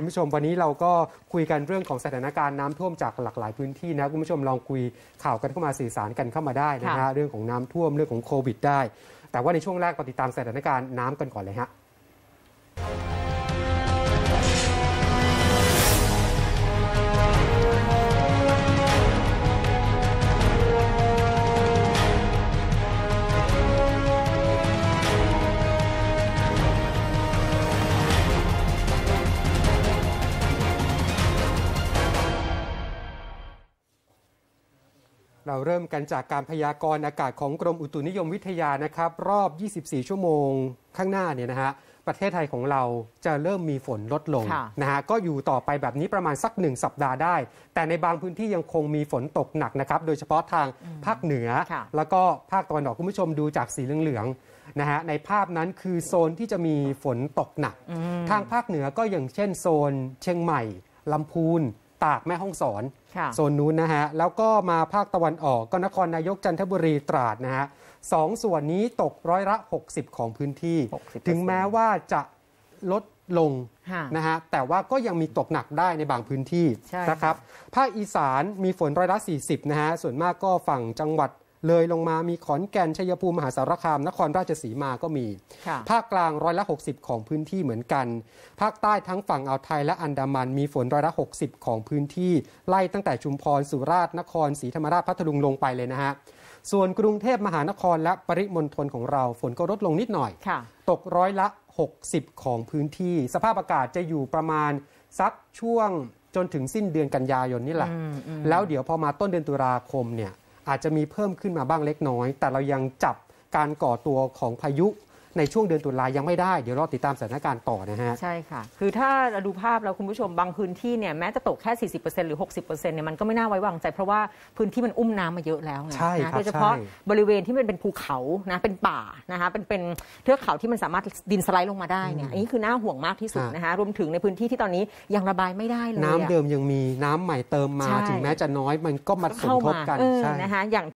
คุณผู้ชมวันนี้เราก็คุยกันเรื่องของสถานการณ์น้ำท่วมจากหลากหลายพื้นที่นะคุณผู้ชมลองคุยข่าวกันเข้ามาสื่อสารกันเข้ามาได้นะฮะเรื่องของน้ำท่วมเรื่องของโควิดได้ แต่ว่าในช่วงแรกปฏิตามสถานการณ์น้ำกันก่อนเลยฮะเราเริ่มกันจากการพยากรณ์อากาศของกรมอุตุนิยมวิทยานะครับรอบ 24 ชั่วโมงข้างหน้าเนี่ยนะฮะประเทศไทยของเราจะเริ่มมีฝนลดลงนะฮะก็อยู่ต่อไปแบบนี้ประมาณสักหนึ่งสัปดาห์ได้ แต่ในบางพื้นที่ยังคงมีฝนตกหนักนะครับโดยเฉพาะทางภาคเหนือ แล้วก็ภาคตะวันออกคุณผู้ชมดูจากสีเหลืองๆนะฮะในภาพนั้นคือโซนที่จะมีฝนตกหนัก ทางภาคเหนือก็อย่างเช่นโซน เชียงใหม่ลำพูนตากแม่ห้องสอนโซนนู้นนะฮะ แล้วก็มาภาคตะวันออกก็นครนายกจันทบุรีตราดนะฮะสองส่วนนี้ตกร้อยละ 60 ของพื้นที่ ถึงแม้ว่าจะลดลงนะฮะ แต่ว่าก็ยังมีตกหนักได้ในบางพื้นที่นะครับ ภาคอีสานมีฝนร้อยละ 40 นะฮะ ส่วนมากก็ฝั่งจังหวัดเลยลงมามีขอนแก่นชัยภูมิมหาสารคาม นครราชสีมาก็มี ภาคกลางร้อยละ 60 ของพื้นที่เหมือนกัน ภาคใต้ทั้งฝั่งอ่าวไทยและอันดามันมีฝนร้อยละ 60 ของพื้นที่ ไล่ตั้งแต่ชุมพรสุราษฎร์นครศรีธรรมราชพัทลุงลงไปเลยนะฮะ ส่วนกรุงเทพมหานครและปริมณฑลของเราฝนก็ลดลงนิดหน่อยตกร้อยละ 60 ของพื้นที่ สภาพอากาศจะอยู่ประมาณสักช่วงจนถึงสิ้นเดือนกันยายนนี่แหละ แล้วเดี๋ยวพอมาต้นเดือนตุลาคมเนี่ยอาจจะมีเพิ่มขึ้นมาบ้างเล็กน้อย แต่เรายังจับการก่อตัวของพายุในช่วงเดือนตุลายังไม่ได้เดี๋ยวรอติดตามสถานการณ์ต่อนะฮะใช่ค่ะ คือถ้าเราดูภาพแล้วคุณผู้ชม บางพื้นที่เนี่ยแม้จะตกแค่ 40%หรือ 60%เนี่ยมันก็ไม่น่าไว้วางใจเพราะว่าพื้นที่มันอุ้มน้ำมาเยอะแล้วใช่นะโดยเฉพาะบริเวณที่มันเป็นภูเขานะเป็นป่านะคะเป็นเป็นเทือกเขาที่มันสามารถดินสไลด์ลงมาได้เนี่ยอันนี้คือน่าห่วงมากที่สุดนะคะรวมถึงในพื้นที่ที่ตอนนี้ยังระบายไม่ได้เลยน้ำเดิมยังมีน้ำใหม่เติมมา ถึงแม้จะน้อยมันก็มาสมทบกันนะคะอย่าง